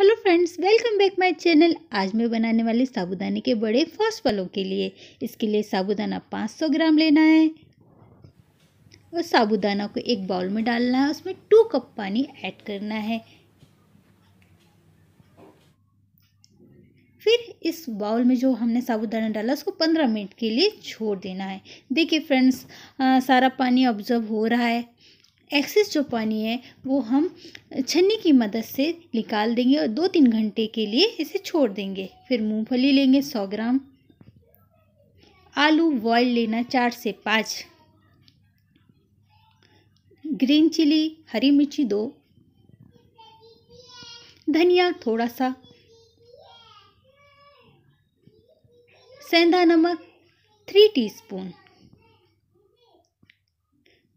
hello friends welcome back my channel आज मैं बनाने वाली साबूदाने के बड़े फर्स्ट पलों के लिए इसके लिए साबुदाना 500 ग्राम लेना है और साबूदाना को एक बाउल में डालना है उसमें टू कप पानी ऐड करना है फिर इस बाउल में जो हमने साबूदाना डाला उसको पंद्रह मिनट के लिए छोड़ देना है देखिए फ्रेंड्स सारा पानी ऑब्जर्व हो रहा है एक्सेस जो पानी है वो हम छन्नी की मदद से निकाल देंगे और दो तीन घंटे के लिए इसे छोड़ देंगे फिर मूंगफली लेंगे सौ ग्राम आलू बॉयल लेना चार से पाँच ग्रीन चिली हरी मिर्ची दो धनिया थोड़ा सा सेंधा नमक थ्री टीस्पून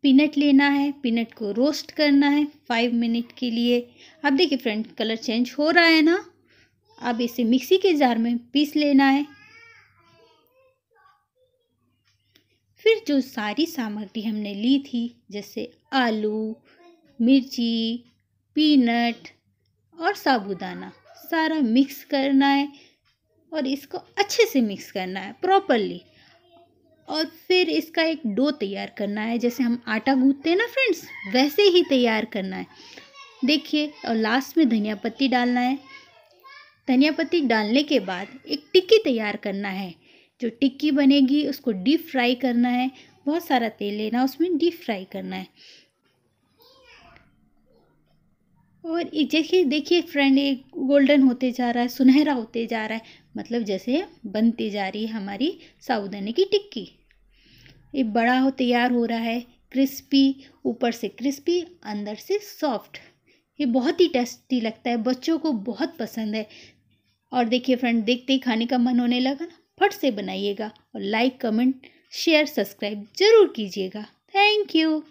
पीनट लेना है पीनट को रोस्ट करना है फाइव मिनट के लिए अब देखिए फ्रेंड कलर चेंज हो रहा है ना अब इसे मिक्सी के जार में पीस लेना है फिर जो सारी सामग्री हमने ली थी जैसे आलू मिर्ची पीनट और साबुदाना सारा मिक्स करना है और इसको अच्छे से मिक्स करना है प्रॉपरली और फिर इसका एक डो तैयार करना है जैसे हम आटा गूंथते हैं ना फ्रेंड्स वैसे ही तैयार करना है देखिए और लास्ट में धनिया पत्ती डालना है धनिया पत्ती डालने के बाद एक टिक्की तैयार करना है जो टिक्की बनेगी उसको डीप फ्राई करना है बहुत सारा तेल लेना उसमें डीप फ्राई करना है और देखिए देखिए फ्रेंड एक गोल्डन होते जा रहा है सुनहरा होते जा रहा है मतलब जैसे बनती जा रही है हमारी साबुदाने की टिक्की ये बड़ा हो तैयार हो रहा है क्रिस्पी ऊपर से क्रिस्पी अंदर से सॉफ्ट ये बहुत ही टेस्टी लगता है बच्चों को बहुत पसंद है और देखिए फ्रेंड देखते ही खाने का मन होने लगा ना फट से बनाइएगा और लाइक कमेंट शेयर सब्सक्राइब ज़रूर कीजिएगा थैंक यू